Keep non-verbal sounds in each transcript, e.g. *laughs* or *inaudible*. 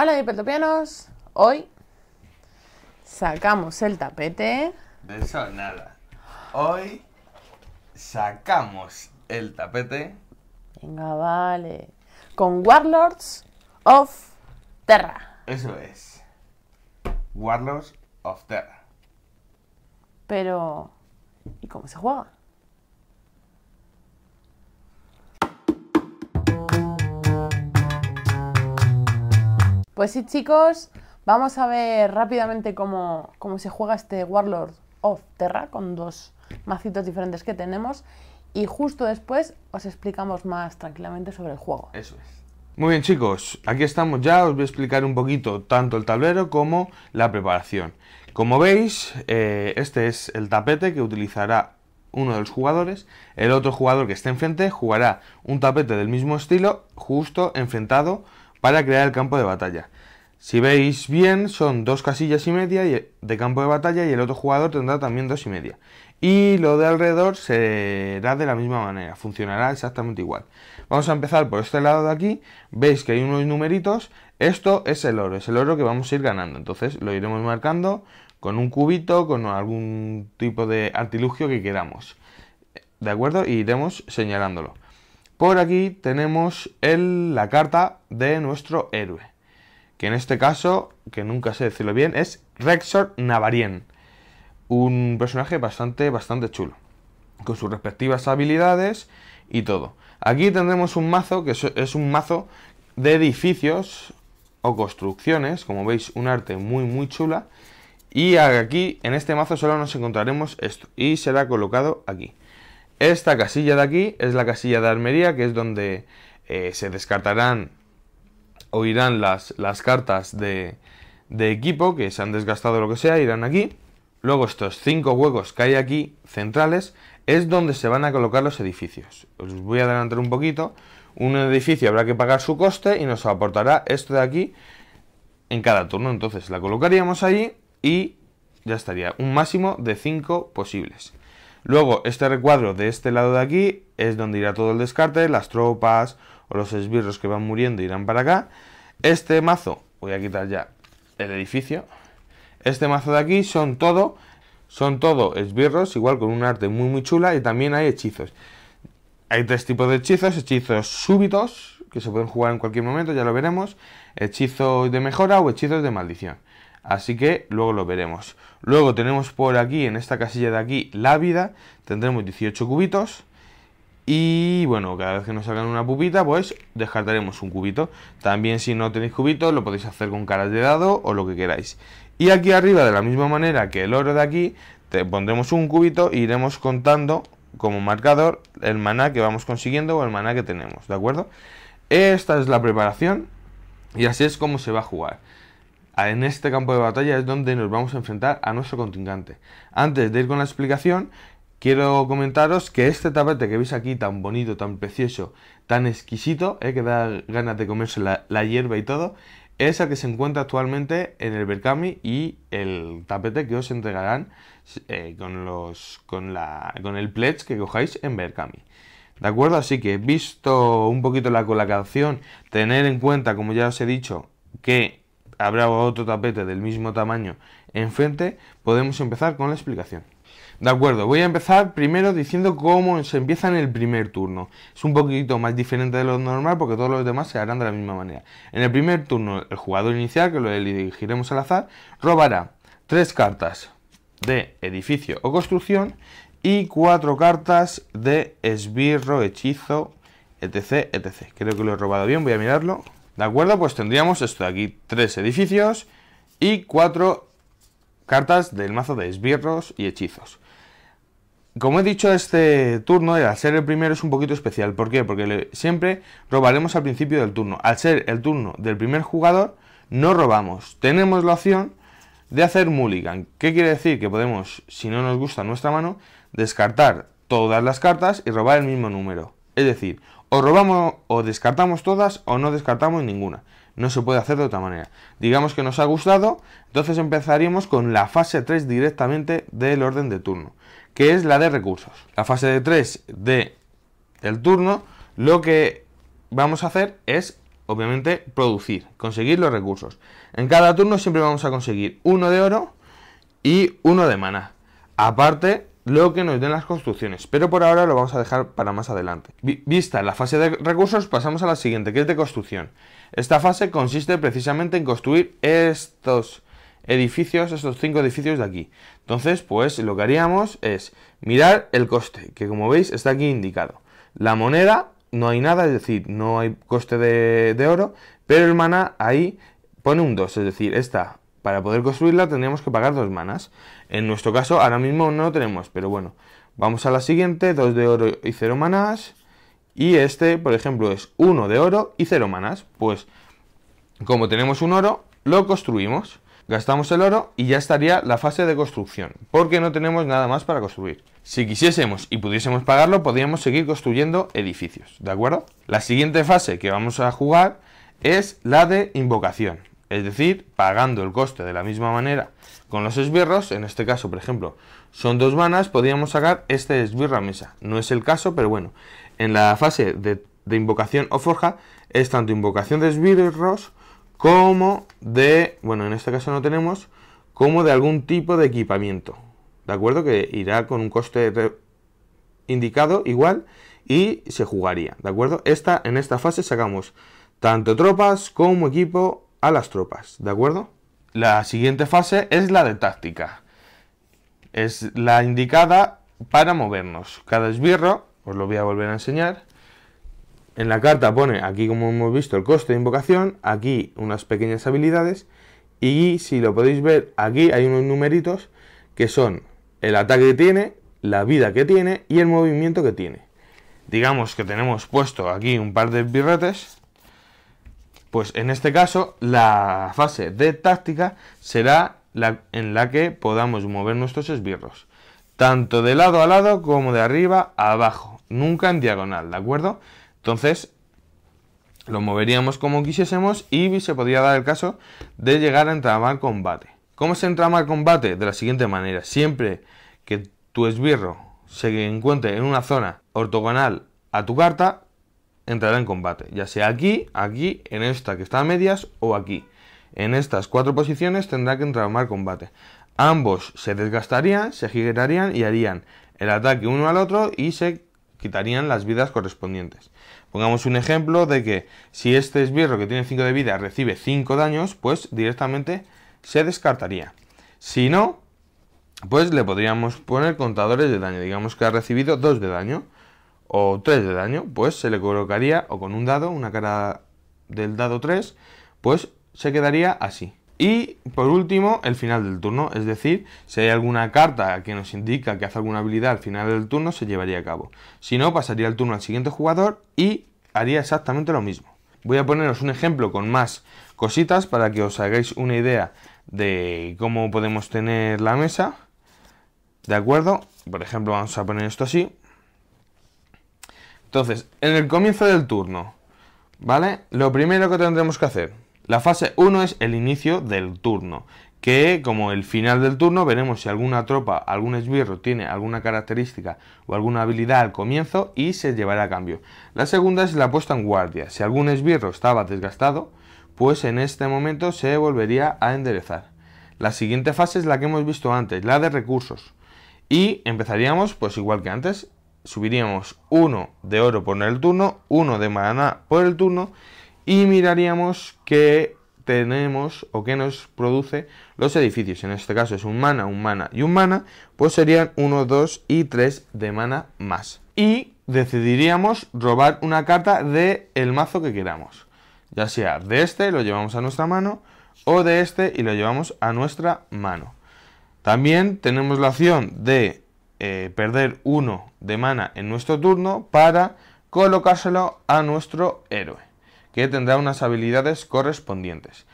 Hola hipertopianos, hoy sacamos el tapete. De eso nada. Hoy sacamos el tapete. Venga, vale. Con Warlords of Terra. Eso es. Warlords of Terra. Pero, ¿y cómo se juega? Pues sí, chicos, vamos a ver rápidamente cómo, se juega este Warlord of Terra con dos macitos diferentes que tenemos. Y justo después os explicamos más tranquilamente sobre el juego. Eso es. Muy bien chicos, aquí estamos ya, os voy a explicar un poquito tanto el tablero como la preparación. Como veis, eh, este es el tapete que utilizará uno de los jugadores, el otro jugador que esté enfrente jugará un tapete del mismo estilo justo enfrentado para crear el campo de batalla. Si veis bien, son dos casillas y media de campo de batalla y el otro jugador tendrá también dos y media. Y lo de alrededor será de la misma manera, funcionará exactamente igual. Vamos a empezar por este lado de aquí, veis que hay unos numeritos, esto es el oro, es el oro que vamos a ir ganando, entonces lo iremos marcando con un cubito, con algún tipo de artilugio que queramos. ¿De acuerdo? Y iremos señalándolo. Por aquí tenemos la carta de nuestro héroe que en este caso, que nunca sé decirlo bien, es Rexor Navarien. Un personaje bastante, bastante chulo. Con sus respectivas habilidades y todo. Aquí tendremos un mazo, que es un mazo de edificios o construcciones. Como veis, un arte muy, muy chula. Y aquí, en este mazo, solo nos encontraremos esto. Y será colocado aquí. Esta casilla de aquí es la casilla de armería, que es donde eh, se descartarán oirán las, las cartas de, equipo que se han desgastado lo que sea, irán aquí. Luego estos cinco huecos que hay aquí, centrales, es donde se van a colocar los edificios. Os voy a adelantar un poquito. Un edificio habrá que pagar su coste y nos aportará esto de aquí en cada turno. Entonces la colocaríamos allí y ya estaría. Un máximo de cinco posibles. Luego este recuadro de este lado de aquí es donde irá todo el descarte, las tropas, o los esbirros que van muriendo irán para acá. Este mazo, voy a quitar ya el edificio. Este mazo de aquí son todo, son todo esbirros, igual con un arte muy muy chula y también hay hechizos. Hay tres tipos de hechizos, hechizos súbitos, que se pueden jugar en cualquier momento, ya lo veremos, hechizos de mejora o hechizos de maldición. Así que luego lo veremos. Luego tenemos por aquí, en esta casilla de aquí, la vida. Tendremos 18 cubitos. Y bueno, cada vez que nos salgan una pupita, pues descartaremos un cubito. También si no tenéis cubitos, lo podéis hacer con caras de dado o lo que queráis. Y aquí arriba, de la misma manera que el oro de aquí, te pondremos un cubito e iremos contando como marcador el maná que vamos consiguiendo o el maná que tenemos, ¿de acuerdo? Esta es la preparación y así es como se va a jugar. En este campo de batalla es donde nos vamos a enfrentar a nuestro contingente. Antes de ir con la explicación, Quiero comentaros que este tapete que veis aquí, tan bonito, tan precioso, tan exquisito, eh, que da ganas de comerse la, hierba y todo, es el que se encuentra actualmente en el Berkami y el tapete que os entregarán eh, con, los, con, la, con el pledge que cojáis en Berkami. ¿De acuerdo? Así que, visto un poquito la colocación, tener en cuenta, como ya os he dicho, que habrá otro tapete del mismo tamaño enfrente, podemos empezar con la explicación. De acuerdo, voy a empezar primero diciendo cómo se empieza en el primer turno. Es un poquito más diferente de lo normal porque todos los demás se harán de la misma manera. En el primer turno, el jugador inicial, que lo elegiremos al azar, robará tres cartas de edificio o construcción y cuatro cartas de esbirro, hechizo, etc, etc. Creo que lo he robado bien, voy a mirarlo. De acuerdo, pues tendríamos esto de aquí, tres edificios y cuatro cartas del mazo de esbirros y hechizos. Como he dicho, este turno, al ser el primero, es un poquito especial. ¿Por qué? Porque siempre robaremos al principio del turno. Al ser el turno del primer jugador, no robamos. Tenemos la opción de hacer mulligan. ¿Qué quiere decir? Que podemos, si no nos gusta nuestra mano, descartar todas las cartas y robar el mismo número. Es decir, o robamos o descartamos todas o no descartamos ninguna. No se puede hacer de otra manera. Digamos que nos ha gustado, entonces empezaríamos con la fase 3 directamente del orden de turno que es la de recursos. La fase de 3 de el turno, lo que vamos a hacer es, obviamente, producir, conseguir los recursos. En cada turno siempre vamos a conseguir uno de oro y uno de mana. Aparte, lo que nos den las construcciones, pero por ahora lo vamos a dejar para más adelante. Vista la fase de recursos, pasamos a la siguiente, que es de construcción. Esta fase consiste precisamente en construir estos edificios, estos cinco edificios de aquí. Entonces, pues lo que haríamos es mirar el coste, que como veis está aquí indicado. La moneda no hay nada, es decir, no hay coste de, oro, pero el mana ahí pone un 2, es decir, esta para poder construirla tendríamos que pagar dos manas. En nuestro caso ahora mismo no lo tenemos, pero bueno, vamos a la siguiente, 2 de oro y 0 manas. Y este, por ejemplo, es 1 de oro y 0 manas. Pues como tenemos un oro, lo construimos gastamos el oro y ya estaría la fase de construcción, porque no tenemos nada más para construir. Si quisiésemos y pudiésemos pagarlo, podríamos seguir construyendo edificios, ¿de acuerdo? La siguiente fase que vamos a jugar es la de invocación, es decir, pagando el coste de la misma manera con los esbirros, en este caso, por ejemplo, son dos manas, podríamos sacar este esbirro a mesa. No es el caso, pero bueno, en la fase de, de invocación o forja es tanto invocación de esbirros como de, bueno, en este caso no tenemos, como de algún tipo de equipamiento, ¿de acuerdo? Que irá con un coste indicado igual y se jugaría, ¿de acuerdo? Esta, en esta fase sacamos tanto tropas como equipo a las tropas, ¿de acuerdo? La siguiente fase es la de táctica. Es la indicada para movernos. Cada esbirro, os lo voy a volver a enseñar, en la carta pone aquí, como hemos visto, el coste de invocación, aquí unas pequeñas habilidades y si lo podéis ver, aquí hay unos numeritos que son el ataque que tiene, la vida que tiene y el movimiento que tiene. Digamos que tenemos puesto aquí un par de birretes, pues en este caso la fase de táctica será la, en la que podamos mover nuestros esbirros, tanto de lado a lado como de arriba a abajo, nunca en diagonal, ¿de acuerdo? Entonces, lo moveríamos como quisiésemos y se podría dar el caso de llegar a entrar mal combate. ¿Cómo se entrama mal combate? De la siguiente manera. Siempre que tu esbirro se encuentre en una zona ortogonal a tu carta, entrará en combate. Ya sea aquí, aquí, en esta que está a medias o aquí. En estas cuatro posiciones tendrá que entrar mal combate. Ambos se desgastarían, se girarían y harían el ataque uno al otro y se quitarían las vidas correspondientes. Pongamos un ejemplo de que si este esbirro que tiene 5 de vida recibe 5 daños, pues directamente se descartaría. Si no, pues le podríamos poner contadores de daño. Digamos que ha recibido 2 de daño o 3 de daño, pues se le colocaría o con un dado, una cara del dado 3, pues se quedaría así. Y por último, el final del turno, es decir, si hay alguna carta que nos indica que hace alguna habilidad al final del turno, se llevaría a cabo. Si no, pasaría el turno al siguiente jugador y haría exactamente lo mismo. Voy a poneros un ejemplo con más cositas para que os hagáis una idea de cómo podemos tener la mesa. ¿De acuerdo? Por ejemplo, vamos a poner esto así. Entonces, en el comienzo del turno, ¿vale? Lo primero que tendremos que hacer la fase 1 es el inicio del turno, que como el final del turno veremos si alguna tropa, algún esbirro tiene alguna característica o alguna habilidad al comienzo y se llevará a cambio. La segunda es la puesta en guardia. Si algún esbirro estaba desgastado, pues en este momento se volvería a enderezar. La siguiente fase es la que hemos visto antes, la de recursos. Y empezaríamos pues igual que antes, subiríamos 1 de oro por el turno, 1 de maná por el turno y miraríamos qué tenemos o qué nos produce los edificios. En este caso es un mana, un mana y un mana, pues serían 1, 2 y 3 de mana más. Y decidiríamos robar una carta del el mazo que queramos. Ya sea de este lo llevamos a nuestra mano o de este y lo llevamos a nuestra mano. También tenemos la opción de eh, perder uno de mana en nuestro turno para colocárselo a nuestro héroe que tendrá unas habilidades correspondientes.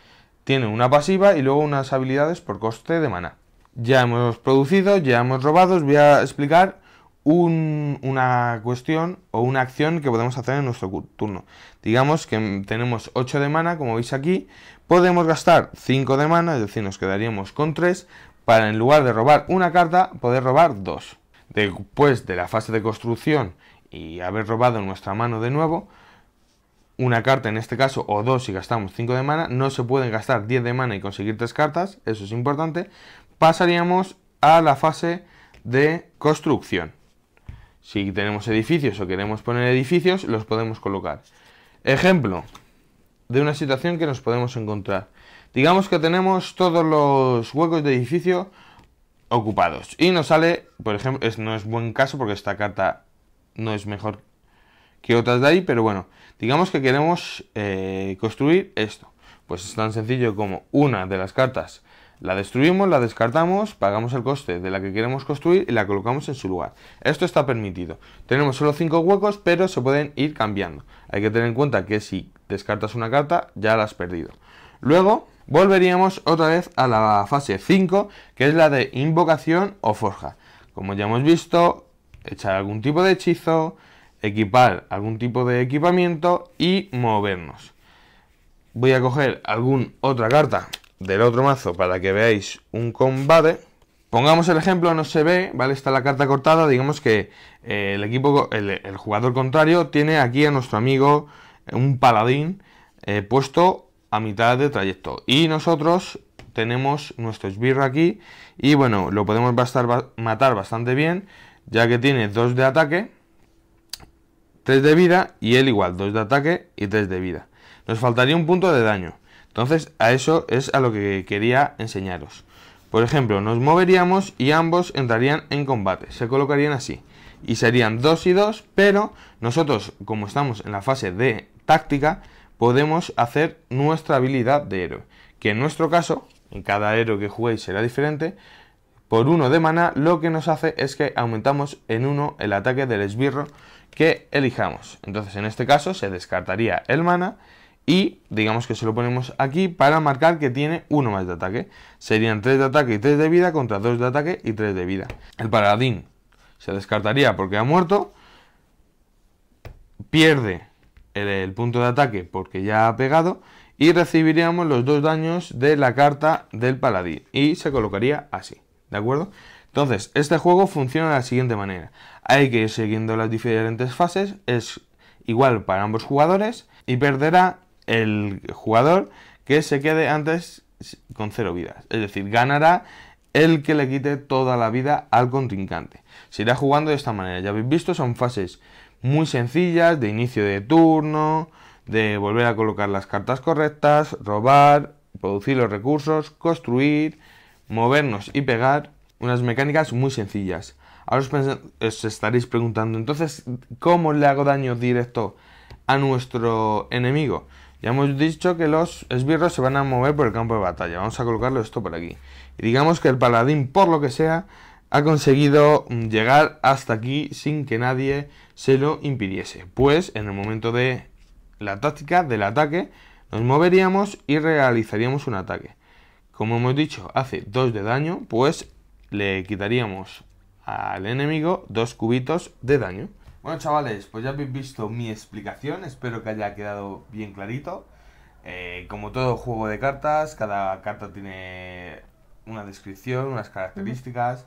Tiene una pasiva y luego unas habilidades por coste de mana. Ya hemos producido, ya hemos robado, os voy a explicar una cuestión o una acción que podemos hacer en nuestro turno. Digamos que tenemos 8 de mana, como veis aquí, podemos gastar 5 de mana, es decir, nos quedaríamos con 3, para en lugar de robar una carta, poder robar 2. Después de la fase de construcción y haber robado nuestra mano de nuevo, una carta en este caso, o dos si gastamos 5 de mana, no se pueden gastar 10 de mana y conseguir 3 cartas, eso es importante, pasaríamos a la fase de construcción. Si tenemos edificios o queremos poner edificios, los podemos colocar. Ejemplo de una situación que nos podemos encontrar. Digamos que tenemos todos los huecos de edificio ocupados y nos sale, por ejemplo, no es buen caso porque esta carta no es mejor que otras de ahí, pero bueno, digamos que queremos eh, construir esto. Pues es tan sencillo como una de las cartas la destruimos, la descartamos, pagamos el coste de la que queremos construir y la colocamos en su lugar. Esto está permitido. Tenemos solo 5 huecos, pero se pueden ir cambiando. Hay que tener en cuenta que si descartas una carta, ya la has perdido. Luego, volveríamos otra vez a la fase 5, que es la de invocación o forja. Como ya hemos visto, echar algún tipo de hechizo, equipar algún tipo de equipamiento y movernos. Voy a coger alguna otra carta del otro mazo para que veáis un combate. Pongamos el ejemplo, no se ve, ¿vale? Está la carta cortada, digamos que eh, el equipo, el, jugador contrario tiene aquí a nuestro amigo, eh, un paladín, eh, puesto a mitad de trayecto. Y nosotros tenemos nuestro esbirro aquí y bueno, lo podemos matar bastante bien, ya que tiene dos de ataque 3 de vida y él igual, 2 de ataque y 3 de vida. Nos faltaría un punto de daño. Entonces a eso es a lo que quería enseñaros. Por ejemplo, nos moveríamos y ambos entrarían en combate. Se colocarían así. Y serían 2 y 2, pero nosotros, como estamos en la fase de táctica, podemos hacer nuestra habilidad de héroe. Que en nuestro caso, en cada héroe que juguéis será diferente, por uno de maná lo que nos hace es que aumentamos en uno el ataque del esbirro que elijamos. Entonces, en este caso se descartaría el mana y digamos que se lo ponemos aquí para marcar que tiene uno más de ataque. Serían 3 de ataque y 3 de vida contra 2 de ataque y 3 de vida. El paladín se descartaría porque ha muerto. Pierde el, el punto de ataque porque ya ha pegado. Y recibiríamos los dos daños de la carta del paladín. Y se colocaría así. ¿De acuerdo? Entonces, este juego funciona de la siguiente manera. Hay que ir siguiendo las diferentes fases, es igual para ambos jugadores y perderá el jugador que se quede antes con cero vidas. Es decir, ganará el que le quite toda la vida al contrincante. Se irá jugando de esta manera. Ya habéis visto, son fases muy sencillas, de inicio de turno, de volver a colocar las cartas correctas, robar, producir los recursos, construir, movernos y pegar unas mecánicas muy sencillas. Ahora os, estaréis preguntando, entonces, ¿cómo le hago daño directo a nuestro enemigo? Ya hemos dicho que los esbirros se van a mover por el campo de batalla. Vamos a colocarlo esto por aquí. digamos que el paladín, por lo que sea, ha conseguido llegar hasta aquí sin que nadie se lo impidiese. Pues en el momento de la táctica, del ataque, nos moveríamos y realizaríamos un ataque. Como hemos dicho, hace 2 de daño, pues le quitaríamos al enemigo dos cubitos de daño. Bueno chavales, pues ya habéis visto mi explicación, espero que haya quedado bien clarito. Eh, como todo juego de cartas, cada carta tiene una descripción, unas características,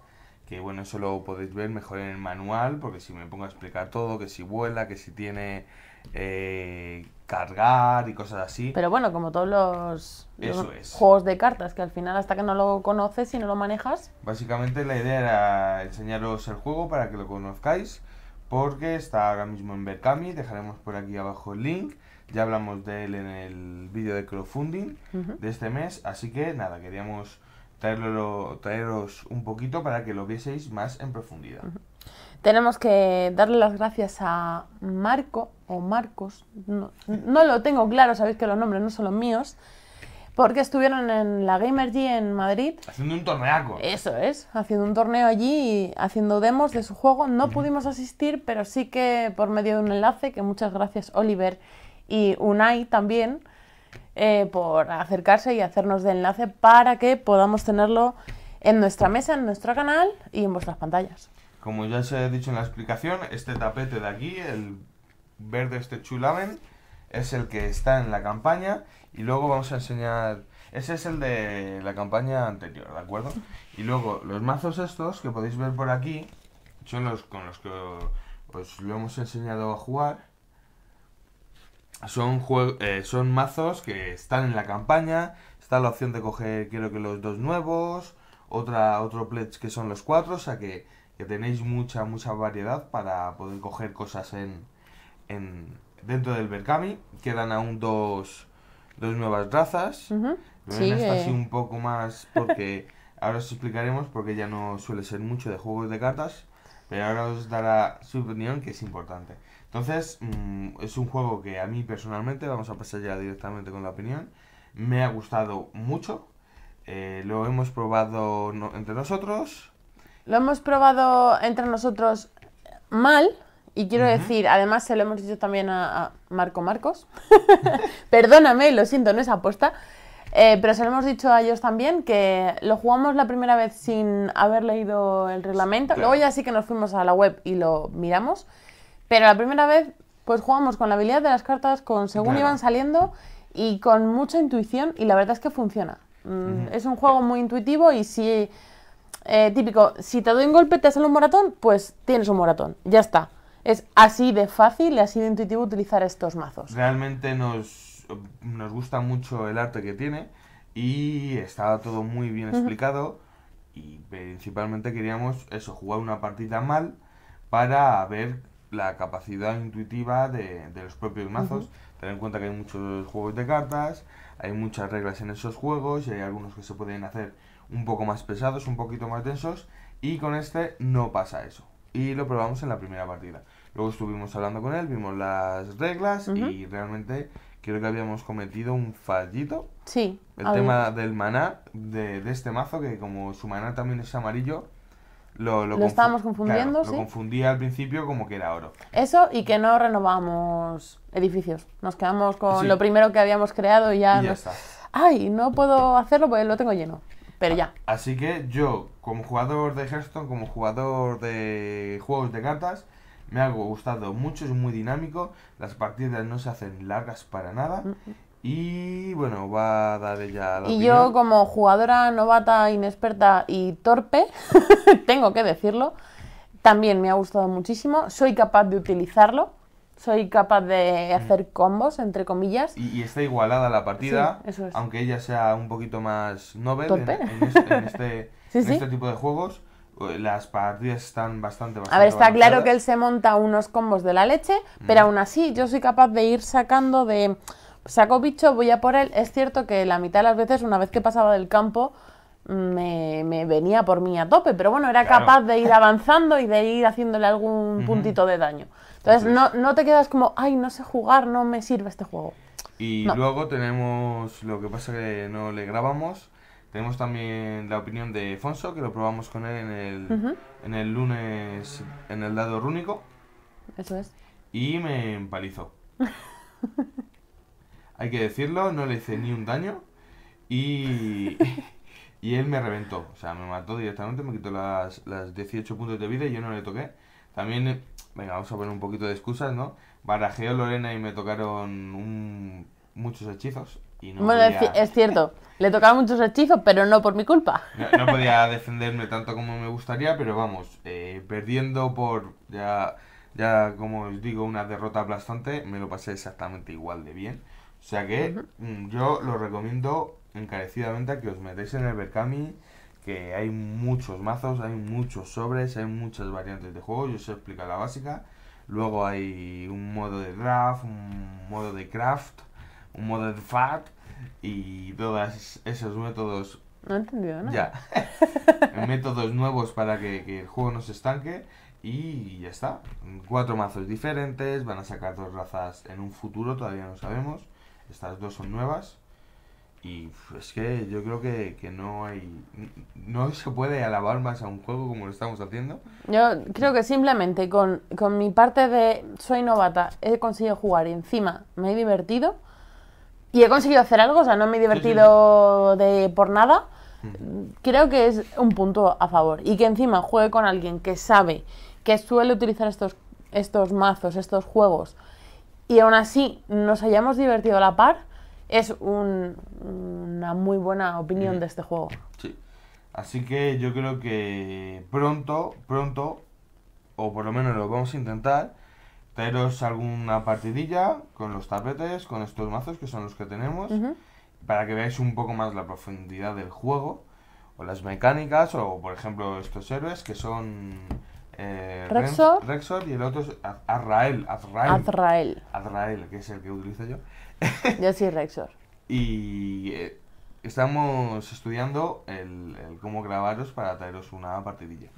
que bueno, eso lo podéis ver mejor en el manual, porque si me pongo a explicar todo, que si vuela, que si tiene... Eh, cargar y cosas así. Pero bueno, como todos los, juegos de cartas, que al final hasta que no lo conoces y no lo manejas. Básicamente la idea era enseñaros el juego para que lo conozcáis, porque está ahora mismo en Berkami, dejaremos por aquí abajo el link. Ya hablamos de él en el vídeo de crowdfunding de este mes, así que nada, queríamos traeros un poquito para que lo vieseis más en profundidad. Tenemos que darle las gracias a Marco o Marcos, no, lo tengo claro, sabéis que los nombres no son los míos, porque estuvieron en la Gamer G en Madrid. Haciendo un torneaco. Eso es, haciendo un torneo allí y haciendo demos de su juego. No pudimos asistir, pero sí que por medio de un enlace, que muchas gracias Oliver y Unai también, eh, por acercarse y hacernos de enlace para que podamos tenerlo en nuestra mesa, en nuestro canal y en vuestras pantallas. Como ya os he dicho en la explicación, este tapete de aquí, el verde este chulamen, es el que está en la campaña y luego vamos a enseñar... Ese es el de la campaña anterior, ¿de acuerdo? Y luego los mazos estos que podéis ver por aquí son los con los que os pues, lo hemos enseñado a jugar son, eh, son mazos que están en la campaña. Está la opción de coger, creo que los dos nuevos. Otra, otro pledge que son los cuatro. O sea que, tenéis mucha, mucha variedad para poder coger cosas en, en dentro del Berkami. Quedan aún dos, dos nuevas razas. Eh. un poco más porque *laughs* ahora os explicaremos porque ya no suele ser mucho de juegos de cartas. Pero ahora os dará su opinión, que es importante. Entonces, mm, es un juego que a mí personalmente, vamos a pasar ya directamente con la opinión, me ha gustado mucho. Eh, lo hemos probado entre nosotros. Lo hemos probado entre nosotros mal. Y quiero decir, además se lo hemos dicho también a, Marco Marcos. *laughs* Perdóname, lo siento, no es apuesta. Eh, pero se lo hemos dicho a ellos también que lo jugamos la primera vez sin haber leído el reglamento. Luego ya sí que nos fuimos a la web y lo miramos. Pero la primera vez, pues jugamos con la habilidad de las cartas, con según iban saliendo y con mucha intuición. Y la verdad es que funciona. Mm, es un juego muy intuitivo y si. Eh, típico, si te doy un golpe, te sale un moratón, pues tienes un moratón. Ya está. Es así de fácil y así de intuitivo utilizar estos mazos. Realmente nos nos gusta mucho el arte que tiene y está todo muy bien explicado y principalmente queríamos eso, jugar una partida mal para ver la capacidad intuitiva de, los propios mazos. Tener en cuenta que hay muchos juegos de cartas, hay muchas reglas en esos juegos y hay algunos que se pueden hacer un poco más pesados, un poquito más densos y con este no pasa eso. Y lo probamos en la primera partida. Luego estuvimos hablando con él, vimos las reglas y realmente creo que habíamos cometido un fallito. Sí. El tema del maná, de, este mazo, que como su maná también es amarillo, lo, lo, lo confundiendo. Lo confundía al principio como que era oro. Eso y que no renovamos edificios. Nos quedamos con lo primero que habíamos creado y ya. Ay, no puedo hacerlo porque lo tengo lleno. Pero ya. Así que yo, como jugador de Hearthstone, como jugador de juegos de cartas, me ha gustado mucho, es muy dinámico, las partidas no se hacen largas para nada. Y bueno, va a dar ella la Y yo como jugadora novata, inexperta y torpe, *laughs* tengo que decirlo, también me ha gustado muchísimo, soy capaz de utilizarlo, soy capaz de mm. hacer combos, entre comillas. Y, está igualada la partida, aunque ella sea un poquito más novel en, este, *laughs* este tipo de juegos las partidas están bastante, bastante A ver, está claro que él se monta unos combos de la leche, pero aún así yo soy capaz de ir sacando de... Saco bicho, voy a por él. Es cierto que la mitad de las veces, una vez que pasaba del campo, me, venía por mí a tope, pero bueno, era capaz de ir avanzando y de ir haciéndole algún puntito de daño. Entonces, no, no te quedas como, ay, no sé jugar, no me sirve este juego. Y luego tenemos lo que pasa que no le grabamos, tenemos también la opinión de Fonso, que lo probamos con él en el, en el lunes en el dado rúnico. Eso es. Y me empalizó. *laughs* Hay que decirlo, no le hice ni un daño. Y, *laughs* y él me reventó. O sea, me mató directamente, me quitó las, 18 puntos de vida y yo no le toqué. También, venga, vamos a poner un poquito de excusas, ¿no? Barajeó Lorena y me tocaron muchos hechizos es cierto. Le tocaba muchos hechizos, pero no por mi culpa. No, podía defenderme tanto como me gustaría, pero vamos, eh, perdiendo por ya, ya, como os digo, una derrota aplastante, me lo pasé exactamente igual de bien. O sea que mm, yo lo recomiendo encarecidamente a que os metáis en el Berkami, que hay muchos mazos, hay muchos sobres, hay muchas variantes de juego, yo os explicado la básica. Luego hay un modo de draft, un modo de craft, un Fat y todos esos métodos. No he entendido Ya. *laughs* métodos nuevos para que, el juego no se estanque. Y ya está. Cuatro mazos diferentes. Van a sacar dos razas en un futuro, todavía no sabemos. Estas dos son nuevas. Y es que yo creo que, no hay. No se puede alabar más a un juego como lo estamos haciendo. Yo creo que simplemente con, con mi parte de soy novata, he conseguido jugar y encima me he divertido y he conseguido hacer algo, o sea, no me he divertido de por nada. Mm. Creo que es un punto a favor. Y que encima juegue con alguien que sabe que suele utilizar estos, estos mazos, estos juegos, y aún así nos hayamos divertido a la par, es una muy buena opinión de este juego. Sí. Así que yo creo que pronto, pronto, o por lo menos lo vamos a intentar, traeros alguna partidilla con los tapetes, con estos mazos que son los que tenemos, para que veáis un poco más la profundidad del juego, o las mecánicas, o por ejemplo estos héroes que son eh, Rexor. Rexor y el otro es Azrael. Azrael. Azrael. que es el que utilizo yo. yo soy Rexor. *laughs* Y eh, Estamos estudiando el, cómo grabaros para traeros una partidilla.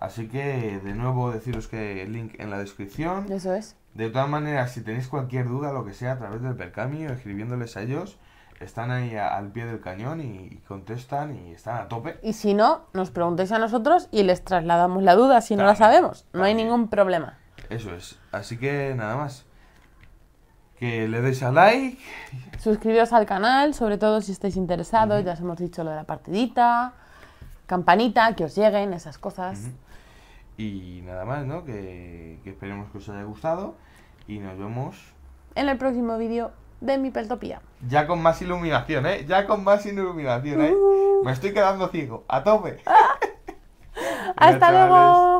Así que, de nuevo, deciros que el link en la descripción. Eso es. De todas maneras, si tenéis cualquier duda, lo que sea, a través del percamio, escribiéndoles a ellos, están ahí al pie del cañón y, contestan y están a tope. Y si no, nos preguntéis a nosotros y les trasladamos la duda si no la sabemos. No hay ningún problema. Eso es. Así que, nada más que le deis a like. Suscribiros al canal, sobre todo si estáis interesados, ya os hemos dicho lo de la partidita, campanita, que os lleguen, esas cosas. Y nada más, ¿no? Que, esperemos que os haya gustado y nos vemos en el próximo vídeo de mi peltopía. Ya con más iluminación, ¿eh? Ya con más iluminación, ¿eh? uh. Me estoy quedando ciego. A tope. *laughs* Hasta luego.